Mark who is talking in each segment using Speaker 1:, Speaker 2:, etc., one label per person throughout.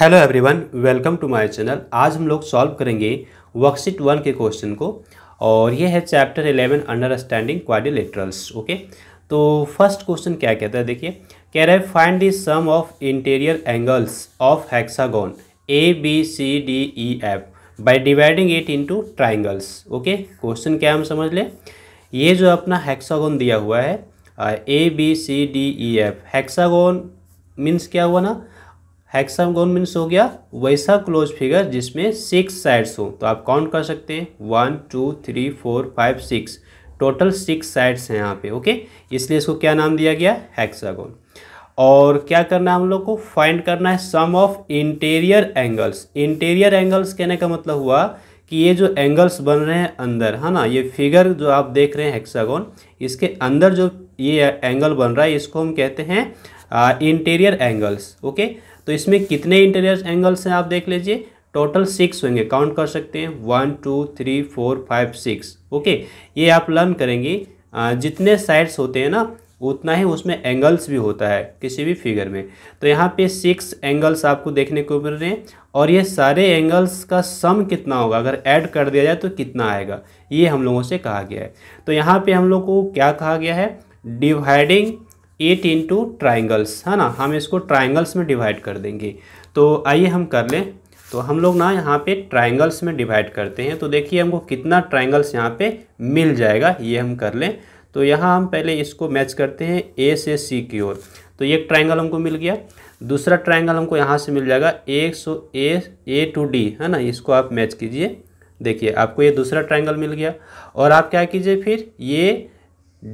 Speaker 1: hello everyone welcome to my channel आज हम लोग सॉल्व करेंगे वर्कशीट वन के क्वेश्चन को और ये है chapter eleven understanding quadrilaterals okay तो फर्स्ट क्वेश्चन क्या कहता है देखिए कह रहा है find the sum of interior angles of hexagon A B C D E F by dividing it into triangles okay question क्या हम समझ लें ये जो अपना हैक्सागोन दिया हुआ है A B C D E F hexagon means क्या हुआ ना हेक्सागोन मीन्स हो गया वैसा क्लोज फिगर जिसमें सिक्स साइड्स हो तो आप काउंट कर सकते हैं one two three four five six total six sides हैं यहाँ पे ओके इसलिए इसको क्या नाम दिया गया हेक्सागोन और क्या करना है हम लोग को फाइंड करना है sum of interior angles interior angles कहने का मतलब हुआ कि ये जो एंगल्स बन रहे हैं अंदर है ना ये फिगर जो आप देख रहे हैं हेक्सागोन इसके अंदर जो ये एंगल बन रहा है इसको हम कहते हैं इंटीरियर एंगल्स ओके तो इसमें कितने इंटीरियर एंगल्स हैं आप देख लीजिए टोटल सिक्स होंगे काउंट कर सकते हैं one two three four five six okay ये आप लर्न करेंगे जितने साइड्स होते हैं ना उतना ही उसमें एंगल्स भी होता है किसी भी फिगर में तो यहाँ पे सिक्स एंगल्स आपको देखने को मिल रहे हैं और ये सारे एंगल्स का सम कितना होगा अगर ऐड कर दिया जाए तो कितना आएगा ये हम लोगों से कहा गया है तो यहाँ पे हम लोग को क्या कहा गया है डिवाइडिंग एट इंटू ट्राइंगल्स है ना हम इसको ट्राइंगल्स में डिवाइड कर देंगे तो आइए हम कर लें तो हम लोग ना यहाँ पे ट्राइंगल्स में डिवाइड करते हैं तो देखिए हमको कितना ट्राइंगल्स यहाँ पे मिल जाएगा ये हम कर लें तो यहाँ हम पहले इसको मैच करते हैं ए से सी की ओर तो एक ट्राइंगल हमको मिल गया दूसरा ट्राइंगल हमको यहाँ से मिल जाएगा ए सो ए ए टू डी है ना इसको आप मैच कीजिए देखिए आपको ये दूसरा ट्राइंगल मिल गया और आप क्या कीजिए फिर ये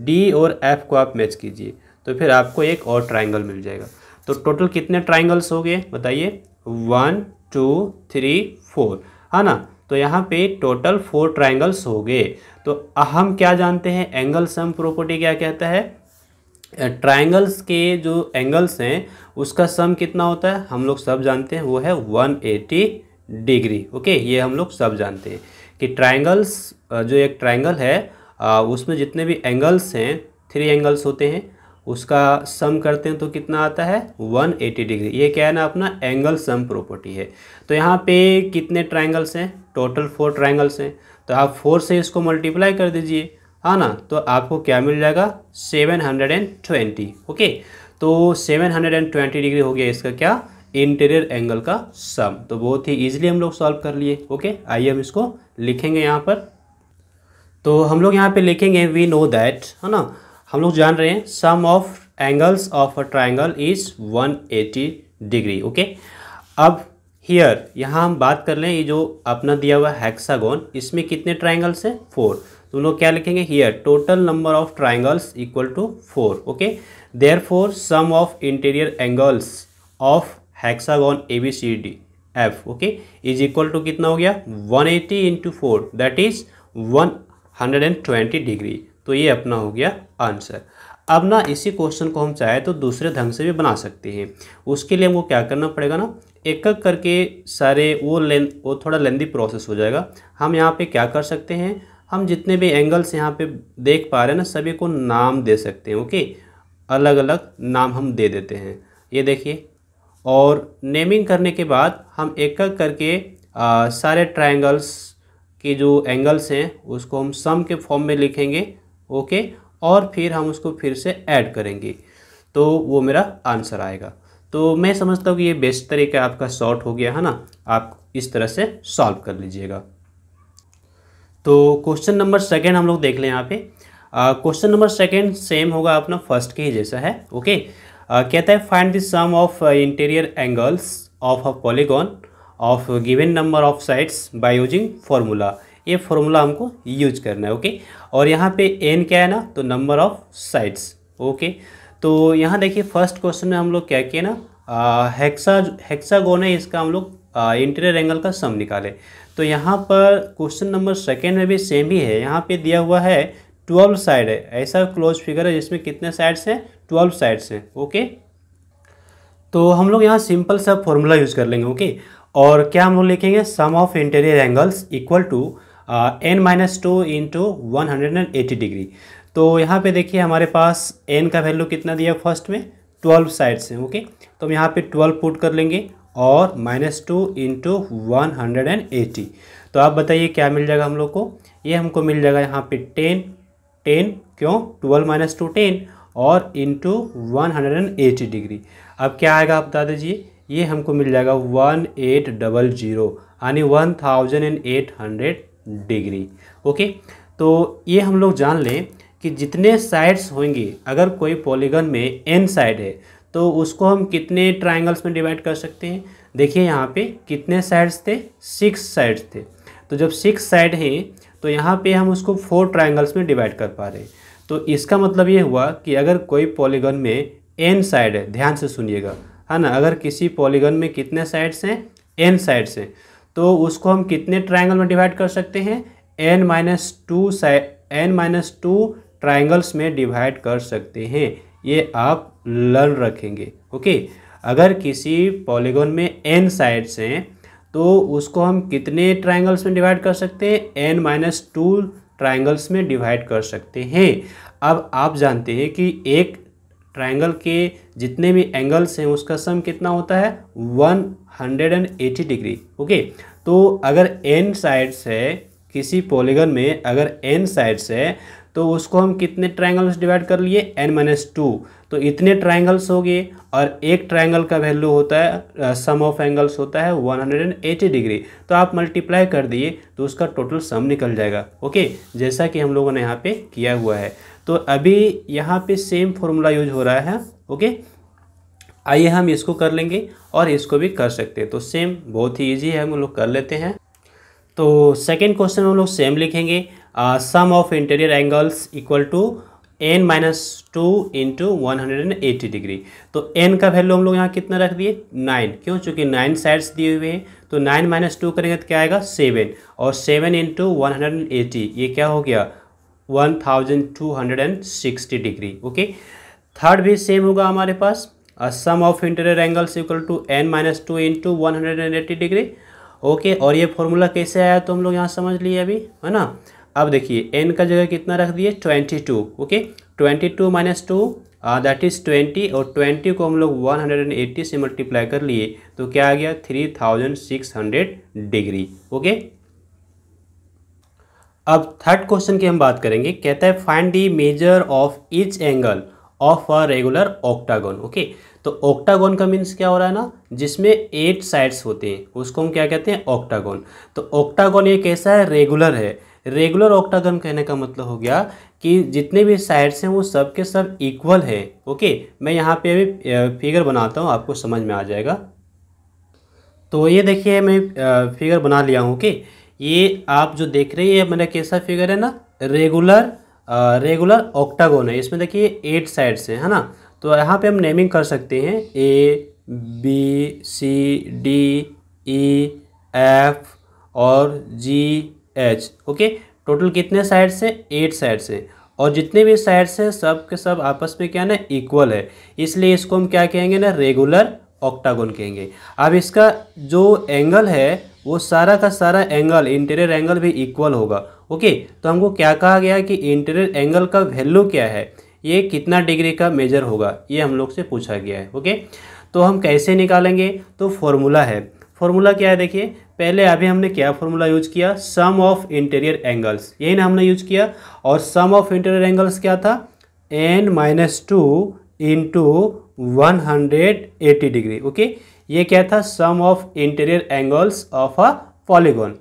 Speaker 1: डी और एफ को आप मैच कीजिए तो फिर आपको एक और ट्राइंगल मिल जाएगा तो टोटल कितने ट्राइंगल्स हो गए बताइए वन टू थ्री फोर है ना तो यहाँ पे टोटल फोर ट्राइंगल्स हो गए तो हम क्या जानते हैं एंगल सम प्रॉपर्टी क्या कहता है ट्राइंगल्स uh, के जो एंगल्स हैं उसका सम कितना होता है हम लोग सब जानते हैं वो है एटी डिग्री ओके ये हम लोग सब जानते हैं कि ट्राइंगल्स uh, जो एक ट्राइंगल है uh, उसमें जितने भी एंगल्स हैं थ्री एंगल्स होते हैं उसका सम करते हैं तो कितना आता है 180 डिग्री ये क्या है ना अपना एंगल सम प्रॉपर्टी है तो यहाँ पे कितने ट्राइंगल्स हैं टोटल फोर ट्राइंगल्स हैं तो आप फोर से इसको मल्टीप्लाई कर दीजिए है हाँ ना तो आपको क्या मिल जाएगा 720 ओके तो 720 डिग्री हो गया इसका क्या इंटीरियर एंगल का सम तो बहुत ही ईजिली हम लोग सॉल्व कर लिए ओके आइए हम इसको लिखेंगे यहाँ पर तो हम लोग यहाँ पर लिखेंगे वी नो दैट है ना हम लोग जान रहे हैं sum of angles of a triangle is 180 degree okay अब हियर यहाँ हम बात कर लें ये जो अपना दिया हुआ हैक्सागोन इसमें कितने ट्राइंगल्स हैं फोर तो लोग क्या लिखेंगे here total number of triangles equal to four okay there four sum of interior angles of hexagon A B C D F okay is equal to कितना हो गया 180 eighty into four that is twenty degree तो ये अपना हो गया answer अब ना इसी क्वेश्चन को हम चाहे तो दूसरे ढंग से भी बना सकते हैं उसके लिए हमको क्या करना पड़ेगा ना एक एक करके सारे वो लें वो थोड़ा लेंदी प्रोसेस हो जाएगा हम यहाँ पे क्या कर सकते हैं हम जितने भी एंगल्स यहाँ पे देख पा रहे हैं ना सभी को नाम दे सकते हैं ओके अलग अलग नाम हम दे देते हैं ये देखिए और नेमिंग करने के बाद हम एक एक करके आ, सारे ट्राइंगल्स के जो एंगल्स हैं उसको हम सम के फॉर्म में लिखेंगे ओके और फिर हम उसको फिर से ऐड करेंगे तो वो मेरा आंसर आएगा तो मैं समझता हूँ कि ये बेस्ट तरीका आपका शॉर्ट हो गया है ना आप इस तरह से सॉल्व कर लीजिएगा तो क्वेश्चन नंबर सेकेंड हम लोग देख लें यहाँ पे क्वेश्चन नंबर सेकेंड सेम होगा अपना फर्स्ट के ही जैसा है ओके uh, कहता है find the sum of interior angles of a polygon of given number of sides by using formula ये फॉर्मूला हमको यूज करना है ओके और यहाँ पे एन क्या है ना तो नंबर ऑफ साइड्स ओके तो यहाँ देखिए फर्स्ट क्वेश्चन में हम लोग क्या किए ना हेक्सा हेक्सागोन है इसका हम लोग इंटीरियर एंगल का सम निकाले तो यहाँ पर क्वेश्चन नंबर सेकेंड में भी सेम ही है यहाँ पर दिया हुआ है ट्वेल्व साइड है ऐसा क्लोज फिगर है जिसमें कितने साइड्स हैं ट्वेल्व साइड्स हैं ओके तो हम लोग यहाँ सिंपल सा फॉर्मूला यूज कर लेंगे ओके और क्या हम लोग लिखेंगे sum of interior angles equal to n minus two into one hundred and eighty degree तो यहाँ पे देखिए हमारे पास एन का वैल्यू कितना दिया फर्स्ट में ट्वेल्व साइड से ओके तो हम यहाँ पे ट्वेल्व पुट कर लेंगे और minus two into one hundred and eighty तो आप बताइए क्या मिल जाएगा हम लोग को ये हमको मिल जाएगा यहाँ पे टेन टेन क्यों ट्वेल्व माइनस टू टेन और into one hundred and eighty degree अब क्या आएगा आप बता दीजिए ये हमको मिल जाएगा वन एट डबल जीरो यानी one thousand and eight hundred degree okay तो ये हम लोग जान लें कि जितने साइड्स होंगे अगर कोई पॉलीगन में एन साइड है तो उसको हम कितने ट्राइंगल्स में डिवाइड कर सकते हैं देखिए यहाँ पे कितने साइड्स थे सिक्स साइड्स थे तो जब सिक्स साइड हैं तो यहाँ पे हम उसको फोर ट्राइंगल्स में डिवाइड कर पा रहे हैं तो इसका मतलब ये हुआ कि अगर कोई पॉलीगन में एन साइड है ध्यान से सुनिएगा है ना अगर किसी पॉलीगन में कितने साइड्स हैं एन साइड्स हैं तो उसको हम कितने ट्राइंगल में डिवाइड कर सकते हैं n minus two n minus two triangles में डिवाइड कर सकते हैं ये आप लर्न रखेंगे ओके अगर किसी पॉलीगोन में एन साइड्स हैं तो उसको हम कितने ट्राइंगल्स में डिवाइड कर सकते हैं एन माइनस टू ट्राइंगल्स में डिवाइड कर सकते हैं अब आप जानते हैं कि एक ट्राइंगल के जितने भी एंगल्स हैं उसका सम कितना होता है वन 180 डिग्री ओके तो अगर एन साइड्स है किसी पॉलीगन में अगर एन साइड्स है तो उसको हम कितने ट्राइंगल्स डिवाइड कर लिए एन माइनस टू तो इतने ट्राइंगल्स हो गए और एक ट्राइंगल का वैल्यू होता है सम ऑफ एंगल्स होता है 180 डिग्री तो आप मल्टीप्लाई कर दिए तो उसका टोटल सम निकल जाएगा ओके जैसा कि हम लोगों ने यहाँ पे किया हुआ है तो अभी यहाँ पे सेम फॉर्मूला यूज हो रहा है ओके आइए हम इसको कर लेंगे और इसको भी कर सकते हैं तो सेम बहुत ही ईजी है हम लोग कर लेते हैं तो सेकेंड क्वेश्चन हम लोग सेम लिखेंगे sum of interior angles equal to n minus two into one hundred and eighty degree तो एन का वैल्यू हम लोग यहाँ कितना रख दिए नाइन क्यों चूँकि नाइन साइड्स दिए हुए हैं तो नाइन माइनस टू करेंगे तो क्या आएगा सेवन और seven into one hundred and eighty ये क्या हो गया one thousand two hundred and sixty degree okay third भी सेम होगा हमारे पास a sum of interior angles equal to n minus two into one hundred and eighty degree okay और ये फॉर्मूला कैसे आया तो हम लोग यहाँ समझ लिए अभी है ना अब देखिए एन का जगह कितना रख दिए twenty two okay twenty two minus two that is twenty और ट्वेंटी को हम लोग वन हंड्रेड एंड एट्टी से मल्टीप्लाई कर लिए तो क्या आ गया three thousand six hundred degree okay अब थर्ड क्वेश्चन की हम बात करेंगे कहता है find the measure of each angle of a regular octagon okay तो ऑक्टागोन का मीन्स क्या हो रहा है ना जिसमें एट साइड्स होते हैं उसको हम क्या कहते हैं ऑक्टागोन तो ऑक्टागोन ये कैसा है रेगुलर है रेगुलर ऑक्टागन कहने का मतलब हो गया कि जितने भी साइड्स हैं वो सब के सब इक्वल है ओके मैं यहाँ पे अभी फिगर बनाता हूँ आपको समझ में आ जाएगा तो ये देखिए मैं फिगर बना लिया हूँ ओके ये आप जो देख रहे हैं ये मेरा कैसा फिगर है ना रेगुलर रेगुलर ऑक्टागोन है इसमें देखिए एट साइड्स हैं है ना तो यहाँ पे हम नेमिंग कर सकते हैं A B C D E F और जी एच ओके टोटल कितने साइड्स हैं एट साइड्स हैं और जितने भी साइड्स हैं सब के सब आपस में क्या ना इक्वल है इसलिए इसको हम क्या कहेंगे ना रेगुलर ऑक्टागोन कहेंगे अब इसका जो एंगल है वो सारा का सारा एंगल इंटीरियर एंगल भी इक्वल होगा ओके तो हमको क्या कहा गया कि इंटीरियर एंगल का वैल्यू क्या है ये कितना डिग्री का मेजर होगा ये हम लोग से पूछा गया है ओके तो हम कैसे निकालेंगे तो फॉर्मूला है फॉर्मूला क्या है देखिए पहले अभी हमने क्या फॉर्मूला यूज किया सम ऑफ इंटीरियर एंगल्स यही ना हमने यूज किया और सम ऑफ इंटीरियर एंगल्स क्या था n minus two into one hundred eighty degree okay ये क्या था sum of interior angles of a polygon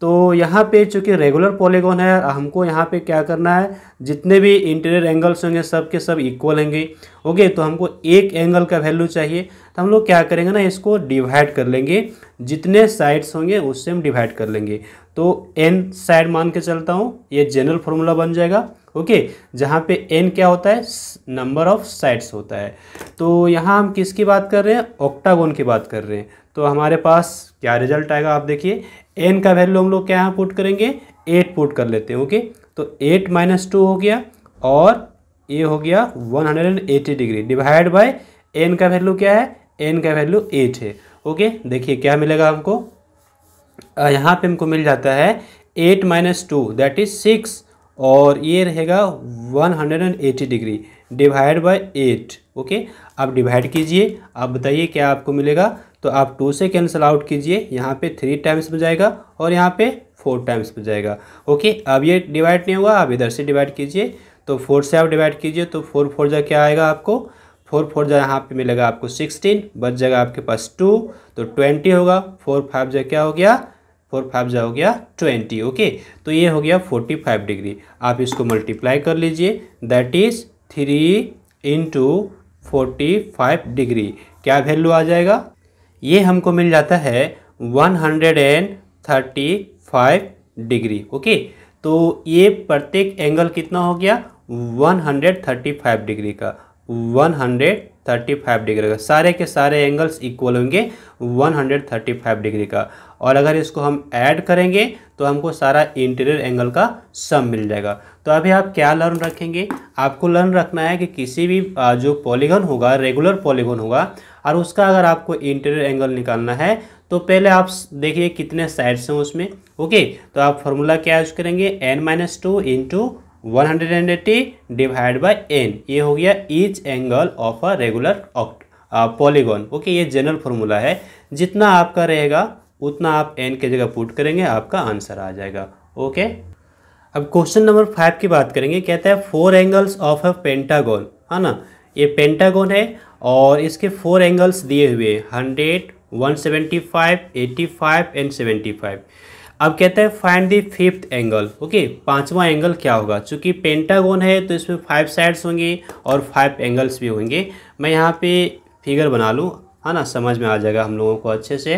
Speaker 1: तो यहाँ पे चूँकि रेगुलर पॉलीगॉन है हमको यहाँ पे क्या करना है जितने भी इंटीरियर एंगल्स होंगे सब के सब इक्वल होंगे ओके तो हमको एक एंगल का वैल्यू चाहिए तो हम लोग क्या करेंगे ना इसको डिवाइड कर लेंगे जितने साइड्स होंगे उससे हम डिवाइड कर लेंगे तो एन साइड मान के चलता हूँ ये जनरल फॉर्मूला बन जाएगा ओके जहाँ पे एन क्या होता है नंबर ऑफ साइड्स होता है तो यहाँ हम किसकी बात कर रहे हैं ऑक्टागोन की बात कर रहे हैं तो हमारे पास क्या रिजल्ट आएगा आप देखिए एन का वैल्यू हम लोग क्या यहाँ पुट करेंगे एट पुट कर लेते हैं ओके तो एट माइनस टू हो गया और ये हो गया one hundred and eighty degree divide by n का वैल्यू क्या है एन का वैल्यू एट है ओके देखिए क्या मिलेगा हमको यहाँ पे हमको मिल जाता है eight minus two that is six और ये रहेगा one hundred and eighty degree divide by eight okay आप डिवाइड कीजिए आप बताइए क्या आपको मिलेगा तो आप टू से कैंसिल आउट कीजिए यहाँ पे थ्री टाइम्स में जाएगा और यहाँ पे फोर टाइम्स में जाएगा ओके अब ये डिवाइड नहीं होगा आप इधर से डिवाइड कीजिए तो फोर से आप डिवाइड कीजिए तो फोर फोर जा क्या आएगा आपको फोर फोर जा यहाँ पे मिलेगा आपको सिक्सटीन बच जाएगा आपके पास टू तो ट्वेंटी होगा फोर फाइव जा क्या हो गया फोर फाइव जा हो गया ट्वेंटी ओके तो ये हो गया फोर्टी फाइव डिग्री आप इसको मल्टीप्लाई कर लीजिए that is three into forty five degree क्या वैल्यू आ जाएगा ये हमको मिल जाता है 135 डिग्री ओके तो ये प्रत्येक एंगल कितना हो गया 135 डिग्री का 135 डिग्री का सारे के सारे एंगल्स इक्वल होंगे 135 डिग्री का और अगर इसको हम ऐड करेंगे तो हमको सारा इंटीरियर एंगल का सम मिल जाएगा तो अभी आप क्या लर्न रखेंगे आपको लर्न रखना है कि किसी भी जो पॉलीगन होगा रेगुलर पॉलीगन होगा और उसका अगर आपको इंटीरियर एंगल निकालना है तो पहले आप देखिए कितने साइड्स हैं उसमें ओके तो आप फॉर्मूला क्या यूज करेंगे n minus two into one hundred and eighty divide by n ये हो गया each angle of a regular oct polygon okay ये जनरल फार्मूला है जितना आपका रहेगा उतना आप एन के जगह पुट करेंगे आपका आंसर आ जाएगा ओके अब क्वेश्चन नंबर फाइव की बात करेंगे कहता है four angles of a pentagon है ना ये पेंटागोन है और इसके फोर एंगल्स दिए हुए hundred one seventy five eighty five and seventy five अब कहते हैं find the fifth angle okay पांचवा एंगल क्या होगा चूंकि पेंटागोन है तो इसमें फाइव साइड्स होंगे और फाइव एंगल्स भी होंगे मैं यहाँ पे फिगर बना लूँ है हाँ ना समझ में आ जाएगा हम लोगों को अच्छे से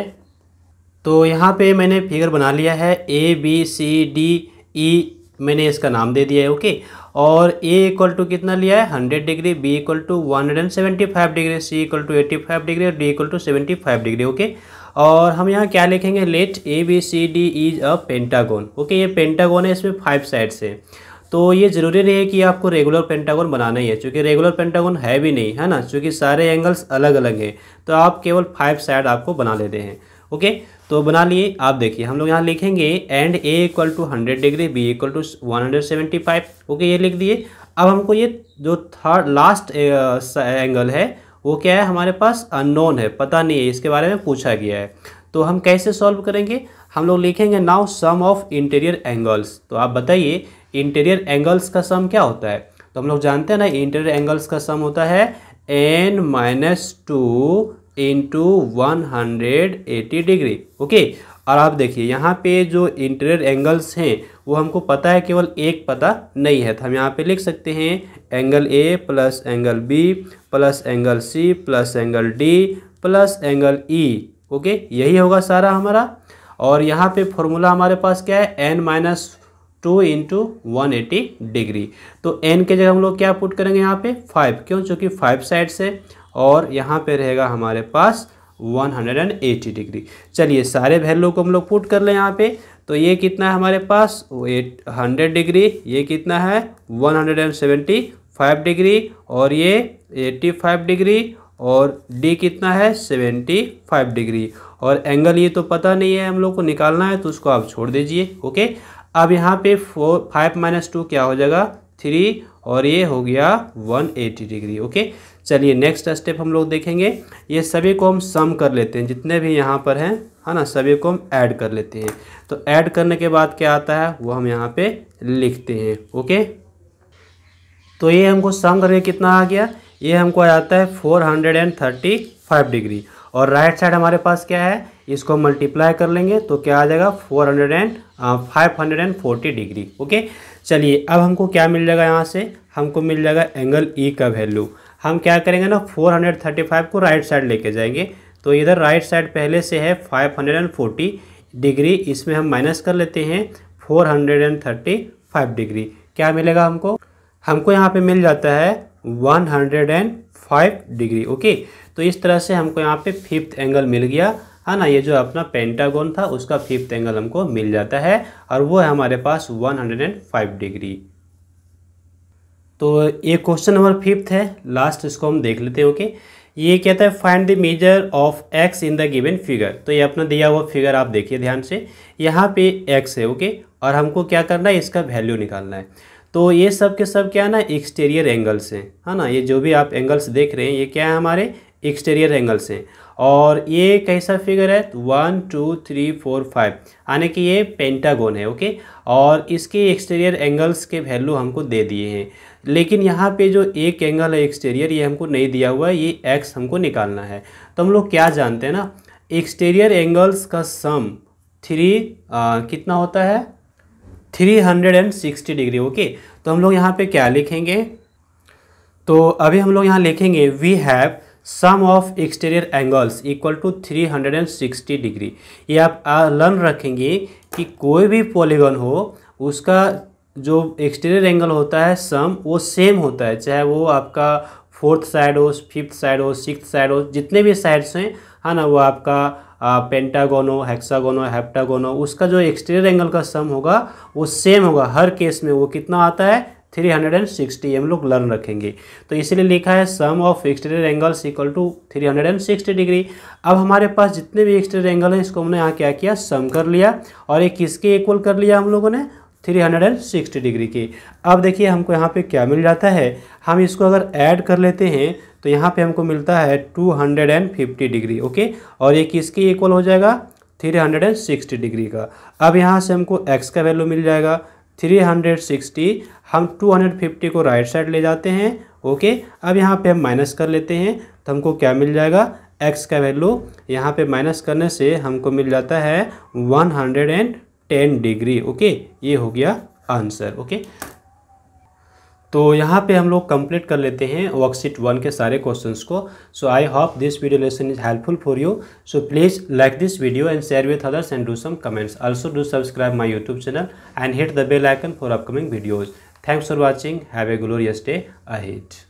Speaker 1: तो यहाँ पे मैंने फिगर बना लिया है ए बी सी डी ई मैंने इसका नाम दे दिया है ओके और ए इक्वल टू कितना लिया है hundred degree B equal to one hundred and seventy five degree C equal to eighty five degree और D equal to seventy five degree okay और हम यहाँ क्या लिखेंगे let A B C D is a pentagon okay ये pentagon है इसमें five sides है तो ये ज़रूरी नहीं है कि आपको रेगुलर पेंटागोन बनाना ही है क्योंकि रेगुलर पेंटागोन है भी नहीं है ना क्योंकि सारे एंगल्स अलग अलग हैं तो आप केवल फाइव साइड आपको बना लेते हैं ओके तो बना लिए आप देखिए हम लोग यहाँ लिखेंगे and A equal to hundred degree B equal to one hundred seventy five okay ये लिख दिए अब हमको ये जो थर्ड लास्ट एंगल है वो क्या है हमारे पास अननोन है पता नहीं है इसके बारे में पूछा गया है तो हम कैसे सॉल्व करेंगे हम लोग लिखेंगे now sum of interior angles तो आप बताइए इंटीरियर एंगल्स का सम क्या होता है तो हम लोग जानते हैं ना इंटीरियर एंगल्स का सम होता है n minus two into one hundred eighty degree okay और आप देखिए यहाँ पे जो इंटीरियर एंगल्स हैं वो हमको पता है केवल एक पता नहीं है तो हम यहाँ पे लिख सकते हैं angle A plus angle B plus angle C plus angle D plus angle E okay यही होगा सारा हमारा और यहाँ पे फॉर्मूला हमारे पास क्या है n minus two into one eighty degree तो एन के जगह हम लोग क्या पुट करेंगे यहाँ पे फाइव क्यों चूँकि फाइव साइड्स है और यहाँ पे रहेगा हमारे पास 180 डिग्री चलिए सारे वैल्यू को हम लोग पुट कर लें यहाँ पे तो ये कितना है हमारे पास एट हंड्रेड डिग्री ये कितना है 175 डिग्री और ये 85 डिग्री और डी कितना है 75 डिग्री और एंगल ये तो पता नहीं है हम लोग को निकालना है तो उसको आप छोड़ दीजिए ओके अब यहाँ पे फोर फाइव माइनस टू क्या हो जाएगा थ्री और ये हो गया 180 डिग्री ओके चलिए नेक्स्ट स्टेप हम लोग देखेंगे ये सभी को हम सम कर लेते हैं जितने भी यहाँ पर हैं है ना सभी को हम ऐड कर लेते हैं तो ऐड करने के बाद क्या आता है वो हम यहाँ पे लिखते हैं ओके तो ये हमको सम करके कितना आ गया ये हमको आ जाता है four hundred and thirty five degree और राइट साइड हमारे पास क्या है इसको मल्टीप्लाई कर लेंगे तो क्या आ जाएगा four hundred and five hundred and forty degree okay चलिए अब हमको क्या मिल जाएगा यहाँ से हमको मिल जाएगा एंगल ई e का वैल्यू हम क्या करेंगे ना 435 को राइट साइड लेके जाएंगे तो इधर राइट साइड पहले से है 540 डिग्री इसमें हम माइनस कर लेते हैं 435 डिग्री क्या मिलेगा हमको हमको यहाँ पे मिल जाता है 105 डिग्री ओके तो इस तरह से हमको यहाँ पे फिफ्थ एंगल मिल गया है हाँ ना ये जो अपना पेंटागोन था उसका फिफ्थ एंगल हमको मिल जाता है और वो है हमारे पास 105 डिग्री तो ये क्वेश्चन नंबर फिफ्थ है लास्ट इसको हम देख लेते हैं ओके ये कहता है find the measure of x in the given figure तो ये अपना दिया हुआ फिगर आप देखिए ध्यान से यहाँ पे एक्स है ओके और हमको क्या करना है इसका वैल्यू निकालना है तो ये सब के सब क्या है ना एक्सटेरियर एंगल्स हैं है ना ये जो भी आप एंगल्स देख रहे हैं ये क्या है हमारे एक्सटेरियर एंगल्स हैं और ये कैसा फिगर है one two three four five यानी कि ये पेंटागोन है ओके और इसके एक्सटीरियर एंगल्स के वैल्यू हमको दे दिए हैं लेकिन यहाँ पे जो एक एंगल है एक्सटीरियर ये हमको नहीं दिया हुआ है ये एक्स हमको निकालना है तो हम लोग क्या जानते हैं ना एक्सटीरियर एंगल्स का सम थ्री कितना होता है three hundred and sixty degree okay तो हम लोग यहाँ पे क्या लिखेंगे तो अभी हम लोग यहाँ लिखेंगे we have sum of exterior angles equal to 360 degree ये आप लर्न रखेंगे कि कोई भी पॉलीगन हो उसका जो एक्सटीरियर एंगल होता है सम वो सेम होता है चाहे वो आपका फोर्थ साइड हो फिफ्थ साइड हो सिक्स साइड हो जितने भी साइड्स हैं है ना वो आपका पेंटागोन हो हेक्सागोन हो हेप्टागोन हो उसका जो एक्सटीरियर एंगल का सम होगा वो सेम होगा हर केस में वो कितना आता है थ्री हंड्रेड एंड सिक्सटी हम लोग लर्न रखेंगे तो इसलिए लिखा है sum of exterior angles equal to three hundred and sixty degree अब हमारे पास जितने भी एक्सटीरियर एंगल हैं इसको हमने यहाँ क्या किया सम कर लिया और ये किसके इक्वल कर लिया हम लोगों ने three hundred and sixty degree के अब देखिए हमको यहाँ पे क्या मिल जाता है हम इसको अगर ऐड कर लेते हैं तो यहाँ पे हमको मिलता है two hundred and fifty degree okay और ये किसके इक्वल हो जाएगा three hundred and sixty degree का अब यहाँ से हमको एक्स का वैल्यू मिल जाएगा थ्री हंड्रेड सिक्सटी हम टू हंड्रेड फिफ्टी को राइट साइड ले जाते हैं ओके अब यहाँ पे हम माइनस कर लेते हैं तो हमको क्या मिल जाएगा एक्स का वैल्यू यहाँ पे माइनस करने से हमको मिल जाता है one hundred and ten degree okay ये हो गया आंसर ओके तो यहाँ पे हम लोग कंप्लीट कर लेते हैं वर्कशीट वन के सारे क्वेश्चंस को so I hope this video lesson is helpful for you so please like this video and share with others and do some comments also do subscribe my YouTube channel and hit the bell icon for upcoming videos thanks for watching have a glorious day अहिट